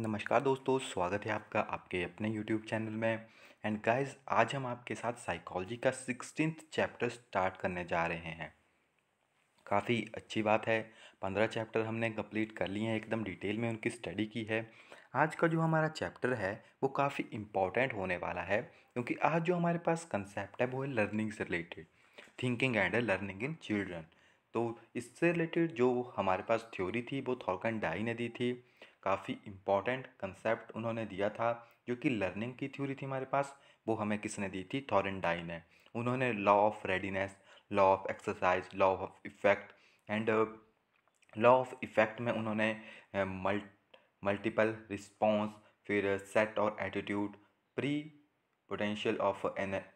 नमस्कार दोस्तों स्वागत है आपका आपके अपने यूट्यूब चैनल में एंड गाइस आज हम आपके साथ साइकोलॉजी का सिक्सटीन चैप्टर स्टार्ट करने जा रहे हैं काफ़ी अच्छी बात है पंद्रह चैप्टर हमने कंप्लीट कर लिए हैं एकदम डिटेल में उनकी स्टडी की है आज का जो हमारा चैप्टर है वो काफ़ी इम्पॉर्टेंट होने वाला है क्योंकि आज जो हमारे पास कंसेप्ट है वो है लर्निंग से related thinking and learning in children तो इससे रिलेटेड जो हमारे पास थ्योरी थी वो एंड डाई ने दी थी काफ़ी इम्पॉर्टेंट कंसेप्ट उन्होंने दिया था जो कि लर्निंग की थ्योरी थी हमारे पास वो हमें किसने दी थी डाई ने उन्होंने law of readiness law of exercise law of effect and law of effect में उन्होंने मल्टीपल uh, रिस्पॉन्स फिर सेट और attitude pre potential of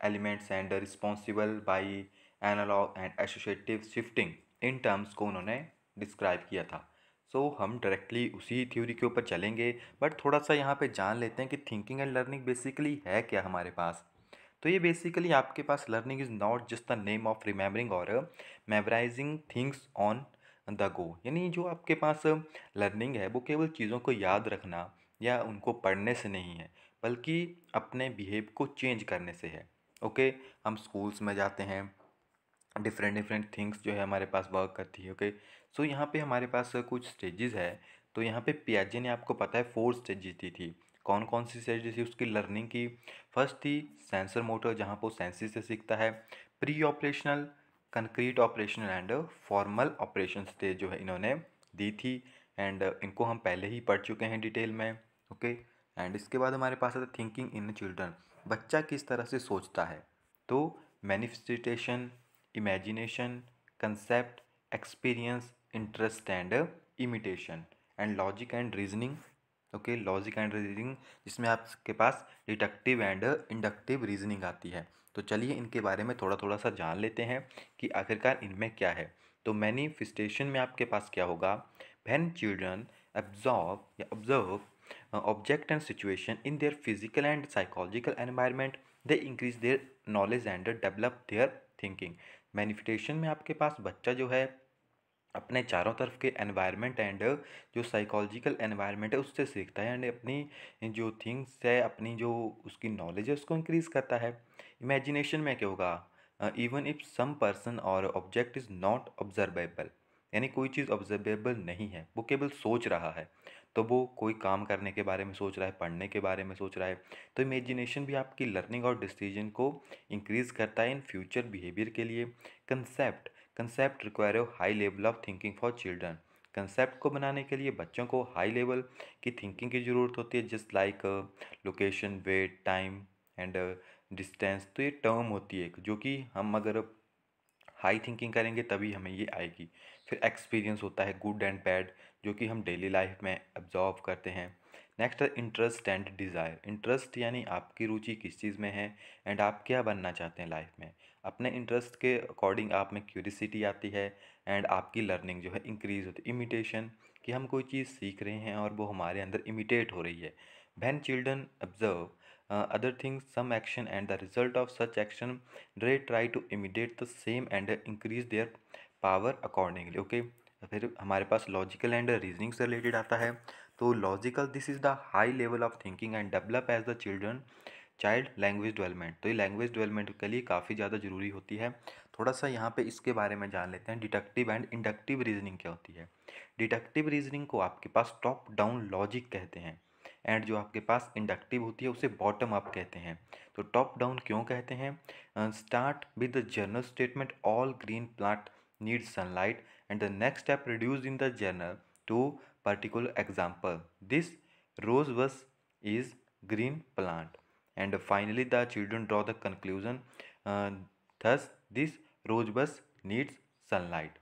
elements and responsible by analogue and associative shifting in terms को उन्होंने describe किया था so so, हम directly उसी थ्योरी के ऊपर चलेंगे बट थोड़ा सा यहाँ पे जान लेते हैं कि थिंकिंग एंड लर्निंग बेसिकली है क्या हमारे पास तो ये बेसिकली आपके पास learning is not just the name of remembering और memorising things on the go यानी जो आपके पास लर्निंग है वो केवल चीज़ों को याद रखना या उनको पढ़ने से नहीं है बल्कि अपने बिहेव को चेंज करने से है ओके okay? हम स्कूल्स में जाते हैं डिफरेंट डिफरेंट थिंग्स जो है हमारे पास वर्क करती है ओके okay? सो यहाँ पे हमारे पास कुछ स्टेजेस है तो यहाँ पे पियाजे ने आपको पता है फोर स्टेजेस दी थी कौन कौन सी स्टेज थी उसकी लर्निंग की फर्स्ट थी सेंसर मोटर जहाँ पर सेंसिस से सीखता है pre operational concrete operational and formal operation stage जो है इन्होंने दी थी एंड इनको हम पहले ही पढ़ चुके हैं डिटेल में ओके okay? एंड इसके बाद हमारे पास आता है थिंकिंग इन चिल्ड्रन बच्चा किस तरह से सोचता है तो manifestation imagination concept experience interest and imitation and logic and reasoning okay logic and reasoning जिसमें आपके पास डिटक्टिव एंड इंडक्टिव रीजनिंग आती है तो चलिए इनके बारे में थोड़ा थोड़ा सा जान लेते हैं कि आखिरकार इनमें क्या है तो मैनिफेस्टेशन में आपके पास क्या होगा वैन चिल्ड्रन एब्जॉर्व या observe object and situation in their physical and psychological environment they increase their knowledge and develop their thinking manifestation में आपके पास बच्चा जो है अपने चारों तरफ के एनवायरनमेंट एंड जो साइकोलॉजिकल एनवायरनमेंट है उससे सीखता है एंड अपनी जो थिंग्स है अपनी जो उसकी नॉलेज है उसको इंक्रीज़ करता है इमेजिनेशन में क्या होगा इवन इफ सम पर्सन और ऑब्जेक्ट इज़ नॉट ऑब्जर्वेबल यानी कोई चीज़ ऑब्जर्वेबल नहीं है वो केवल सोच रहा है तो वो कोई काम करने के बारे में सोच रहा है पढ़ने के बारे में सोच रहा है तो इमेजिनेशन भी आपकी लर्निंग और डिसीजन को इंक्रीज़ करता है इन फ्यूचर बिहेवियर के लिए concept concept require high level of thinking for children concept को बनाने के लिए बच्चों को हाई लेवल की थिंकिंग की ज़रूरत होती है just like location weight time and distance तो ये टर्म होती है जो कि हम अगर हाई थिंकिंग करेंगे तभी हमें ये आएगी फिर एक्सपीरियंस होता है गुड एंड बैड जो कि हम डेली लाइफ में एब्जॉर्व करते हैं नेक्स्ट है इंटरेस्ट एंड डिज़ायर इंटरेस्ट यानी आपकी रुचि किस चीज़ में है एंड आप क्या बनना चाहते हैं लाइफ में अपने इंटरेस्ट के अकॉर्डिंग आप में क्यूरिसिटी आती है एंड आपकी लर्निंग जो है इंक्रीज़ होती है इमिटेशन कि हम कोई चीज़ सीख रहे हैं और वो हमारे अंदर इमिटेट हो रही है when children observe other things some action and the result of such action they try to imitate the same and increase their power accordingly okay फिर हमारे पास लॉजिकल एंड रीजनिंग से रिलेटेड आता है तो logical this is the high level of thinking and develop as the children child language development तो ये language development के लिए काफ़ी ज़्यादा ज़रूरी होती है थोड़ा सा यहाँ पे इसके बारे में जान लेते हैं डिडक्टिव एंड इंडक्टिव रीजनिंग क्या होती है डिडक्टिव रीजनिंग को आपके पास टॉप डाउन लॉजिक कहते हैं एंड जो आपके पास इंडक्टिव होती है उसे बॉटम अप कहते हैं तो टॉप डाउन क्यों कहते हैं start with the general statement all green plant need sunlight and the next step reduce in the general to particular example. This rose was is green plant. And finally the children draw the conclusion. Uh, thus this rosebush needs sunlight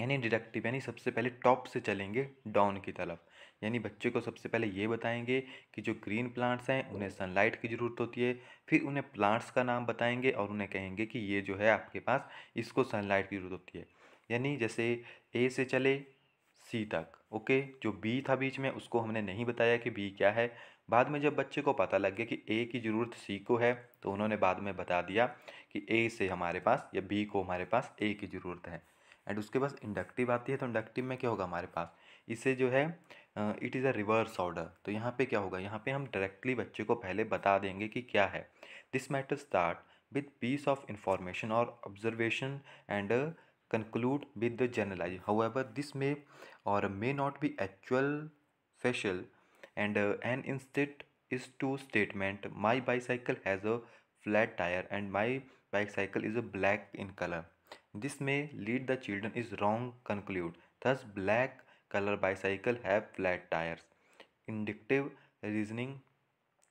यानी deductive यानी सबसे पहले top से चलेंगे down की तरफ यानी बच्चे को सबसे पहले ये बताएंगे कि जो ग्रीन प्लांट्स हैं उन्हें सनलाइट की ज़रूरत होती है फिर उन्हें प्लांट्स का नाम बताएंगे और उन्हें कहेंगे कि ये जो है आपके पास इसको सनलाइट की ज़रूरत होती है यानी जैसे ए से चले सी तक ओके जो बी था बीच में उसको हमने नहीं बताया कि बी क्या है बाद में जब बच्चे को पता लग गया कि ए की ज़रूरत सी को है तो उन्होंने बाद में बता दिया कि ए से हमारे पास या बी को हमारे पास ए की ज़रूरत है एंड उसके पास इंडक्टिव आती है तो इंडक्टिव में क्या होगा हमारे पास इसे जो है it is a reverse order तो यहाँ पे क्या होगा यहाँ पे हम डायरेक्टली बच्चे को पहले बता देंगे कि क्या है this matter start with piece of information और observation and conclude with the generalize. However, this may or may not be actual facial and uh, an instead is to statement my bicycle has a flat tire and my bicycle is a black in color. This may lead the children is wrong conclude. Thus black color bicycle have flat tires. Inductive reasoning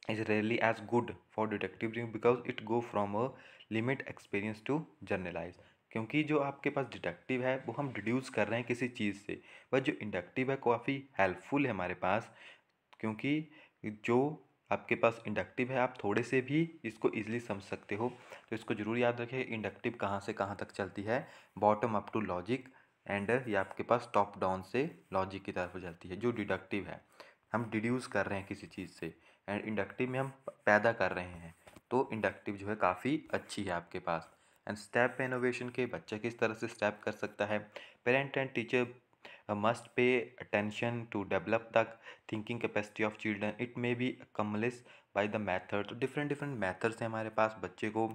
is rarely as good for deductive reasoning because it go from a limit experience to generalize. क्योंकि जो आपके पास deductive है वो हम deduce कर रहे हैं किसी चीज़ से बट जो इंडक्टिव है काफ़ी हेल्पफुल है हमारे पास क्योंकि जो आपके पास इंडक्टिव है आप थोड़े से भी इसको ईजिली समझ सकते हो तो इसको ज़रूर याद रखें इंडक्टिव कहाँ से कहाँ तक चलती है bottom up to logic and ये आपके पास टॉप डाउन से लॉजिक की तरफ चलती है जो डिडक्टिव है हम डिड्यूस कर रहे हैं किसी चीज़ से एंड इंडक्टिव में हम पैदा कर रहे हैं तो इंडक्टिव जो है काफ़ी अच्छी है आपके पास एंड स्टेप इनोवेशन के बच्चा किस तरह से स्टेप कर सकता है parent and teacher must pay attention to develop the thinking capacity of children it may be commenced by the method तो डिफरेंट डिफरेंट मेथड्स हैं हमारे पास बच्चे को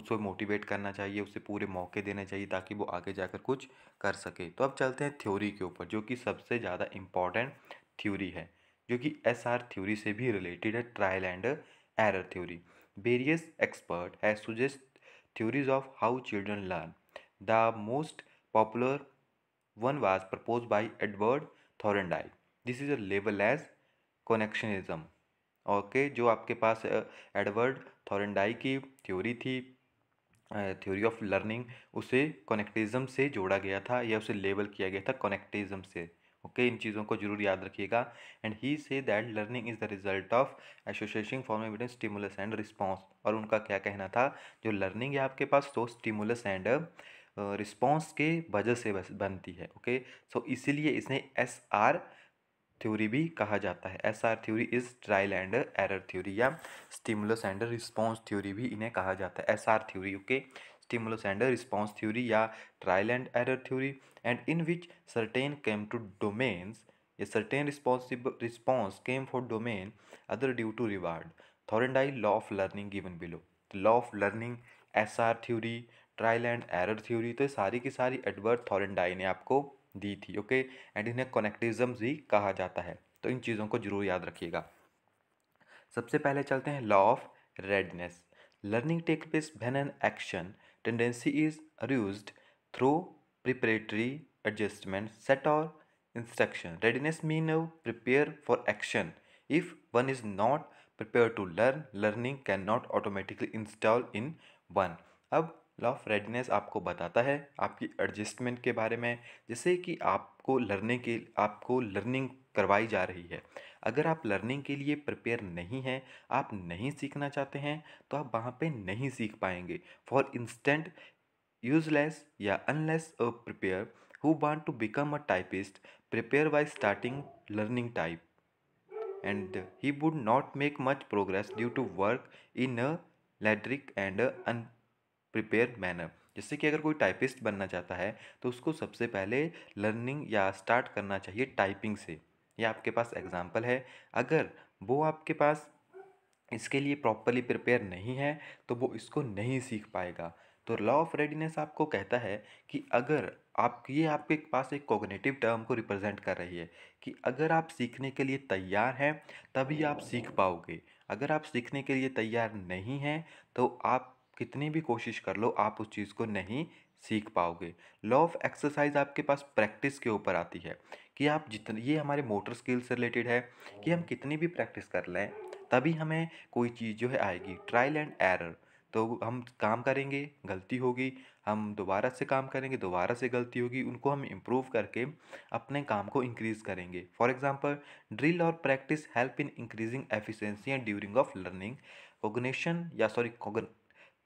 उसको मोटिवेट करना चाहिए उसे पूरे मौके देने चाहिए ताकि वो आगे जाकर कुछ कर सके तो अब चलते हैं थ्योरी के ऊपर जो कि सबसे ज़्यादा इम्पॉर्टेंट थ्योरी है जो कि एस आर थ्योरी से भी रिलेटेड है trial and error theory various expert है suggest theories of how children learn. The most popular one was proposed by Edward Thorndike. This is a level as connectionism okay जो आपके पास Edward थॉरेंडाई की theory थी theory of learning उसे कनेक्टिज्म से जोड़ा गया था या उसे लेबल किया गया था कनेक्टिज्म से ओके इन चीज़ों को जरूर याद रखिएगा and he say that learning is the result of association form evidence stimulus and response और उनका क्या कहना था जो लर्निंग है आपके पास तो स्टिमुलस एंड रिस्पॉन्स के वजह से बनती है ओके सो इसीलिए इसे एस आर थ्योरी भी कहा जाता है S R theory is trial and error theory या स्टिमुलस एंड रिस्पॉन्स थ्योरी भी इन्हें कहा जाता है S R theory okay stimulus and response theory या trial and error theory and in which certain came to domains a certain response came for domain other due to reward Thorndike law of learning given below law of learning S R theory trial and error theory तो ये सारी की सारी Edward थॉरेंडाई ने आपको दी थी okay and इन्हें कनेक्टिज्म भी कहा जाता है तो इन चीज़ों को जरूर याद रखिएगा सबसे पहले चलते हैं law of readiness learning take place when an action tendency is reduced through preparatory adjustment set or instruction readiness mean now prepare for action if one is not prepared to learn learning cannot automatically install in one ab law of readiness aapko batata hai aapki adjustment ke bare mein jaise ki aapko learning ke aapko learning करवाई जा रही है अगर आप learning के लिए prepare नहीं हैं आप नहीं सीखना चाहते हैं तो आप वहाँ पे नहीं सीख पाएंगे फॉर इंस्टेंट यूजलेस या unless a prepare who want to become a typist prepare by starting learning type and he would not make much progress due to work in a lethargic and un prepare manner जैसे कि अगर कोई typist बनना चाहता है तो उसको सबसे पहले लर्निंग या स्टार्ट करना चाहिए टाइपिंग से या आपके पास एग्ज़ाम्पल है अगर वो आपके पास इसके लिए प्रॉपरली प्रिपेयर नहीं है तो वो इसको नहीं सीख पाएगा तो लॉ ऑफ रेडीनेस आपको कहता है कि अगर आप ये आपके पास एक कोगनेटिव टर्म को रिप्रेजेंट कर रही है कि अगर आप सीखने के लिए तैयार हैं तभी आप सीख पाओगे अगर आप सीखने के लिए तैयार नहीं हैं तो आप कितनी भी कोशिश कर लो आप उस चीज़ को नहीं सीख पाओगे लॉ ऑफ एक्सरसाइज आपके पास प्रैक्टिस के ऊपर आती है कि आप जितने ये हमारे मोटर स्किल्स से रिलेटेड है कि हम कितनी भी प्रैक्टिस कर लें तभी हमें कोई चीज़ जो है आएगी ट्रायल एंड एरर तो हम काम करेंगे गलती होगी हम दोबारा से काम करेंगे दोबारा से गलती होगी उनको हम इम्प्रूव करके अपने काम को इंक्रीज़ करेंगे फॉर एग्ज़ाम्पल ड्रिल और practice help in increasing efficiency and during of learning cognition या sorry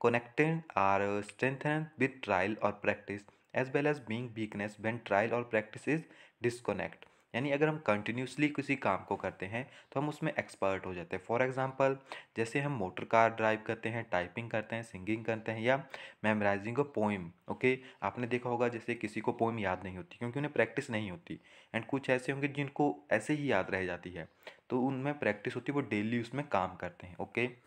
connected are strengthen with trial और practice as well as being weakness when trial और प्रैक्टिस इज डिसकोनेक्ट यानी अगर हम continuously किसी काम को करते हैं तो हम उसमें एक्सपर्ट हो जाते हैं फॉर एग्जांपल जैसे हम मोटर कार ड्राइव करते हैं टाइपिंग करते हैं सिंगिंग करते हैं या मेमराइजिंग अ पोइम ओके आपने देखा होगा जैसे किसी को पोइम याद नहीं होती क्योंकि उन्हें प्रैक्टिस नहीं होती एंड कुछ ऐसे होंगे जिनको ऐसे ही याद रह जाती है तो उनमें प्रैक्टिस होती है वो डेली उसमें काम करते हैं ओके okay?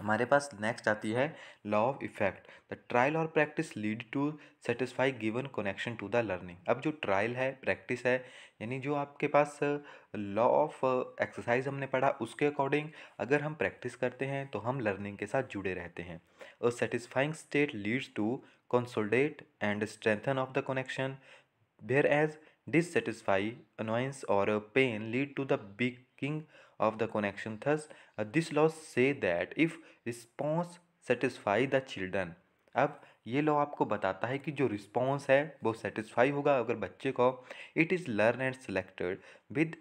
हमारे पास नेक्स्ट आती है law of effect the trial और practice lead to satisfy given connection to the learning अब जो ट्रायल है प्रैक्टिस है यानी जो आपके पास लॉ ऑफ एक्सरसाइज हमने पढ़ा उसके अकॉर्डिंग अगर हम प्रैक्टिस करते हैं तो हम लर्निंग के साथ जुड़े रहते हैं और satisfying state leads to consolidate and strengthen of the connection whereas dissatisfy annoyance और pain lead to the weakening of the connection. Thus, uh, this law say that if response satisfy the children, अब ये law आपको बताता है कि जो response है वो सेटिस्फाई होगा अगर बच्चे को it is learn and selected with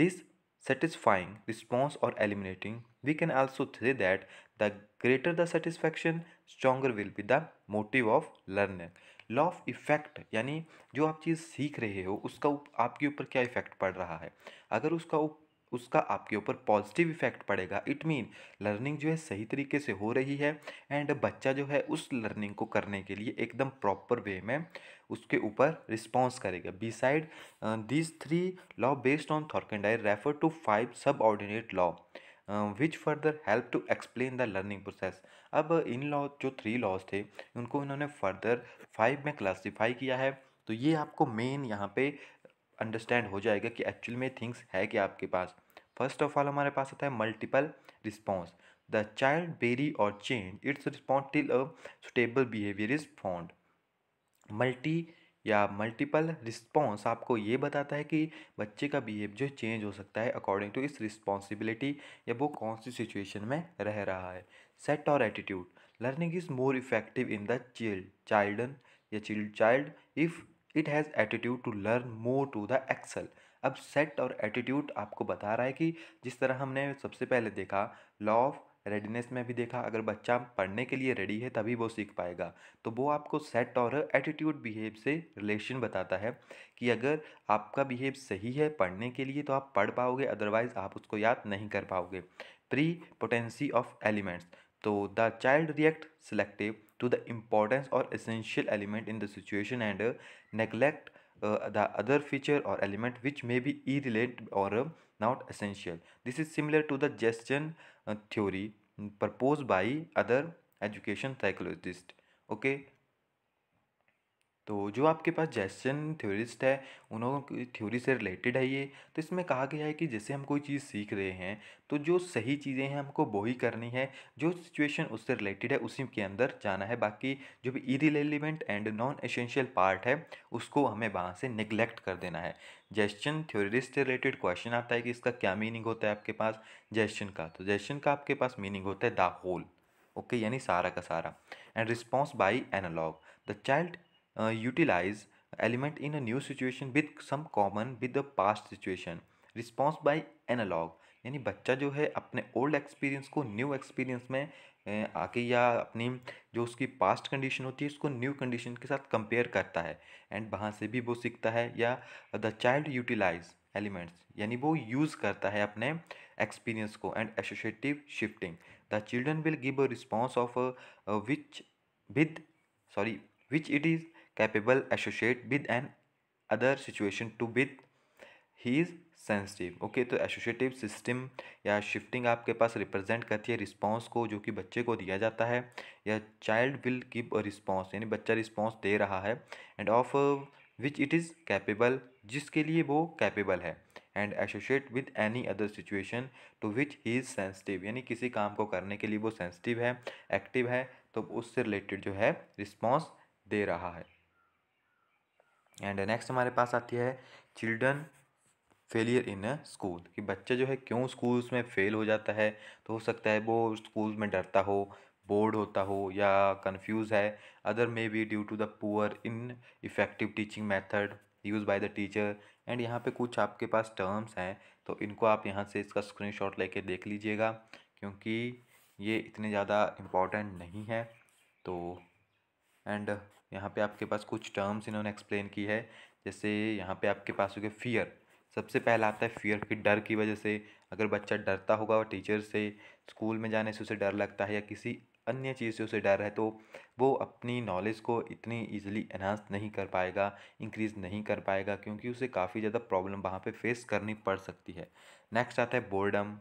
dis satisfying response or eliminating we can also say that the greater the satisfaction stronger will be the motive of learning law of effect यानी जो आप चीज़ सीख रहे हो उसका उप, आपके ऊपर क्या इफ़ेक्ट पड़ रहा है अगर उसका उप, उसका आपके ऊपर पॉजिटिव इफेक्ट पड़ेगा इट मीन लर्निंग जो है सही तरीके से हो रही है एंड बच्चा जो है उस लर्निंग को करने के लिए एकदम प्रॉपर वे में उसके ऊपर रिस्पॉन्स करेगा beside these three law based on Thorndike refer to five subordinate law which further help to explain the learning process अब इन लॉ जो थ्री लॉज थे उनको इन्होंने फर्दर फाइव में क्लासीफाई किया है तो ये आपको मेन यहाँ पे अंडरस्टैंड हो जाएगा कि एक्चुअल में थिंग्स है क्या आपके पास फर्स्ट ऑफ ऑल हमारे पास आता है multiple response the child vary और change its response till a suitable behaviour is found multi या मल्टीपल रिस्पॉन्स आपको ये बताता है कि बच्चे का बिहेव जो चेंज हो सकता है अकॉर्डिंग टू इस रिस्पॉन्सिबिलिटी या वो कौन सी सिचुएशन में रह रहा है सेट और attitude learning is more effective in the child children या child child if it has attitude to learn more to the एक्सल अब सेट और एटीट्यूड आपको बता रहा है कि जिस तरह हमने सबसे पहले देखा लॉ ऑफ रेडीनेस में भी देखा अगर बच्चा पढ़ने के लिए रेडी है तभी वो सीख पाएगा तो वो आपको सेट और एटीट्यूड बिहेव से रिलेशन बताता है कि अगर आपका बिहेव सही है पढ़ने के लिए तो आप पढ़ पाओगे अदरवाइज़ आप उसको याद नहीं कर पाओगे प्री पोटेंसी ऑफ एलिमेंट्स तो the child react selective to the importance or essential element in the situation and uh, neglect uh, the other feature or element which may be irrelevant or uh, not essential. This is similar to the gestion uh, theory mm, proposed by other education psychologists. Okay, तो जो आपके पास जैसन theorist है उन्होंने theory से related है ये तो इसमें कहा गया है कि जैसे हम कोई चीज़ सीख रहे हैं तो जो सही चीज़ें हैं हमको वो ही करनी है जो सिचुएशन उससे रिलेटेड है उसी के अंदर जाना है बाकी जो भी irrelevant and non essential part है उसको हमें वहाँ से निगलेक्ट कर देना है जैस्चन थ्योरिस्ट से रिलेटेड क्वेश्चन आता है कि इसका क्या मीनिंग होता है आपके पास जेस्चन का तो जेस्चन का आपके पास मीनिंग होता है द होल ओके यानी सारा का सारा and response by analogue the child uh, utilize element in a new situation with some common with the past situation response by analogue यानी बच्चा जो है अपने ओल्ड एक्सपीरियंस को न्यू एक्सपीरियंस में uh, आके या अपनी जो उसकी पास्ट कंडीशन होती है उसको न्यू कंडीशन के साथ कंपेयर करता है एंड वहाँ से भी वो सीखता है या द चाइल्ड यूटिलाइज एलिमेंट्स यानी वो यूज़ करता है अपने एक्सपीरियंस को and associative shifting the children will give a response of which with sorry which it is capable associate with an other situation to with he is sensitive okay तो associative system या shifting आपके पास represent करती है response को जो कि बच्चे को दिया जाता है या child will give a response यानी बच्चा रिस्पांस दे रहा है and of which it is capable जिसके लिए वो कैपेबल है and associate with any other situation to which he is sensitive यानी किसी काम को करने के लिए वो सेंसिटिव है एक्टिव है तो उससे रिलेटेड जो है रिस्पॉन्स दे रहा है एंड नेक्स्ट हमारे पास आती है children failure in a school कि बच्चा जो है क्यों स्कूल्स में फ़ेल हो जाता है तो हो सकता है वो स्कूल में डरता हो बोर्ड होता हो या कंफ्यूज है other may be due to the poor ineffective teaching method use by the teacher and यहाँ पे कुछ आपके पास टर्म्स हैं तो इनको आप यहाँ से इसका स्क्रीनशॉट लेके देख लीजिएगा क्योंकि ये इतने ज़्यादा इम्पॉर्टेंट नहीं है तो एंड यहाँ पे आपके पास कुछ टर्म्स इन्होंने एक्सप्लेन की है जैसे यहाँ पे आपके पास हो गया फियर सबसे पहला आता है फियर की डर की वजह से अगर बच्चा डरता होगा और टीचर से स्कूल में जाने से उसे डर लगता है या किसी अन्य चीज़ से उसे डर है तो वो अपनी नॉलेज को इतनी ईजिली एनहांस नहीं कर पाएगा इंक्रीज़ नहीं कर पाएगा क्योंकि उसे काफ़ी ज़्यादा प्रॉब्लम वहाँ पे फेस करनी पड़ सकती है नेक्स्ट आता है बोर्डम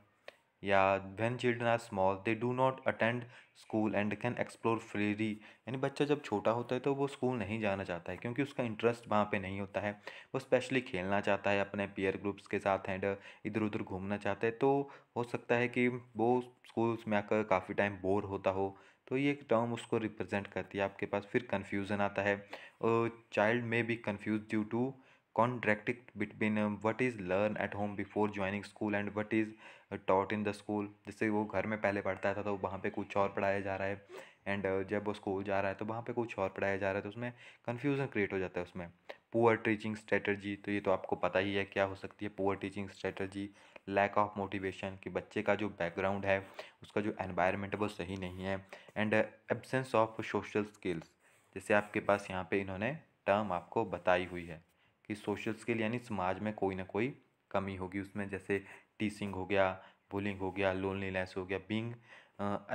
या when children are small they do not attend school and can explore freely यानी बच्चा जब छोटा होता है तो वो स्कूल नहीं जाना चाहता है क्योंकि उसका इंटरेस्ट वहाँ पे नहीं होता है वो स्पेशली खेलना चाहता है अपने पीयर ग्रुप्स के साथ एंड इधर उधर घूमना चाहता है तो हो सकता है कि वो स्कूल्स में आकर काफ़ी टाइम बोर होता हो तो ये एक टर्म उसको रिप्रेजेंट करती है आपके पास फिर कन्फ्यूज़न आता है child may be confuse due to contradictory between uh, what is learn at home before joining school and what is uh, taught in the school जैसे वो घर में पहले पढ़ता था तो वहाँ पर कुछ और पढ़ाया जा रहा है एंड uh, जब वो स्कूल जा रहा है तो वहाँ पर कुछ और पढ़ाया जा रहा है तो उसमें कन्फ्यूज़न क्रिएट हो जाता है उसमें पुअर टीचिंग स्ट्रेटर्जी तो ये तो आपको पता ही है क्या हो सकती है poor teaching strategy lack of motivation कि बच्चे का जो बैकग्राउंड है उसका जो एनवायरमेंट है वो सही नहीं है and absence of social skills जैसे आपके पास यहाँ पे इन्होंने टर्म आपको बताई हुई है कि सोशल स्किल यानी समाज में कोई ना कोई कमी होगी उसमें जैसे टीसिंग हो गया बुलिंग हो गया लोनलीनेस हो गया being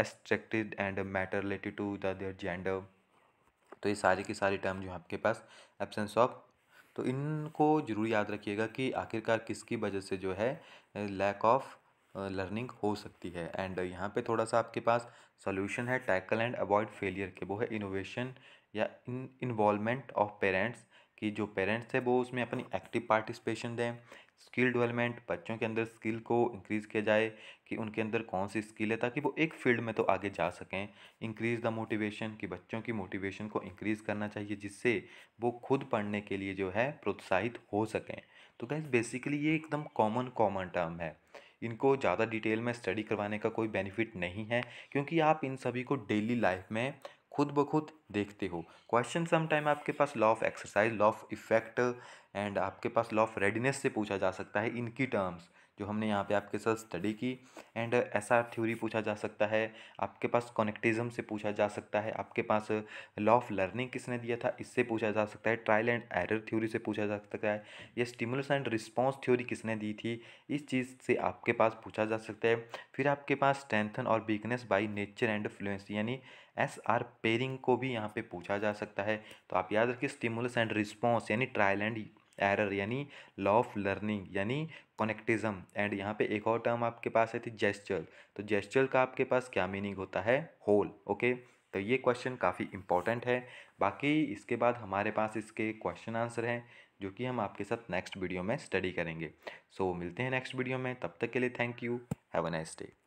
distracted and matter related to the gender तो ये सारे के सारे टर्म जो है आपके पास एबसेंस ऑफ तो इनको जरूर याद रखिएगा कि आखिरकार किसकी वजह से जो है लैक ऑफ लर्निंग हो सकती है एंड यहाँ पे थोड़ा सा आपके पास सोल्यूशन है टैकल एंड अवॉइड फेलियर के वो है इनोवेशन या इन इन्वॉलमेंट ऑफ पेरेंट्स कि जो पेरेंट्स है वो उसमें अपनी एक्टिव पार्टिसिपेशन दें स्किल डेवलपमेंट बच्चों के अंदर स्किल को इंक्रीज़ किया जाए कि उनके अंदर कौन सी स्किल है ताकि वो एक फील्ड में तो आगे जा सकें इंक्रीज़ द मोटिवेशन कि बच्चों की मोटिवेशन को इंक्रीज़ करना चाहिए जिससे वो खुद पढ़ने के लिए जो है प्रोत्साहित हो सकें तो गैस बेसिकली ये एकदम कॉमन कॉमन टर्म है इनको ज़्यादा डिटेल में स्टडी करवाने का कोई बेनिफिट नहीं है क्योंकि आप इन सभी को डेली लाइफ में खुद ब खुद देखते हो क्वेश्चन समटाइम आपके पास law of exercise law of effect and आपके पास लॉ ऑफ रेडीनेस से पूछा जा सकता है इनकी टर्म्स जो हमने यहाँ पे आपके साथ स्टडी की एंड ऐसा थ्योरी पूछा जा सकता है आपके पास कनेक्टिज्म से पूछा जा सकता है आपके पास लॉ ऑफ लर्निंग किसने दिया था इससे पूछा जा सकता है ट्रायल एंड एरर थ्योरी से पूछा जा सकता है या स्टिमुलस एंड रिस्पॉन्स थ्योरी किसने दी थी इस चीज़ से आपके पास पूछा जा सकता है फिर आपके पास स्ट्रेंथन और weakness by nature and influence यानी एस आर पेयरिंग को भी यहाँ पे पूछा जा सकता है तो आप याद रखिए स्टिमुलस एंड रिस्पॉन्स यानी ट्रायल एंड एरर यानी लॉ ऑफ लर्निंग यानी कनेक्टिज्म एंड यहाँ पे एक और टर्म आपके पास है थी जेस्चर तो जेस्चर का आपके पास क्या मीनिंग होता है होल ओके तो ये क्वेश्चन काफ़ी इंपॉर्टेंट है बाकी इसके बाद हमारे पास इसके क्वेश्चन आंसर हैं जो कि हम आपके साथ नेक्स्ट वीडियो में स्टडी करेंगे सो so, मिलते हैं नेक्स्ट वीडियो में तब तक के लिए thank you have a nice day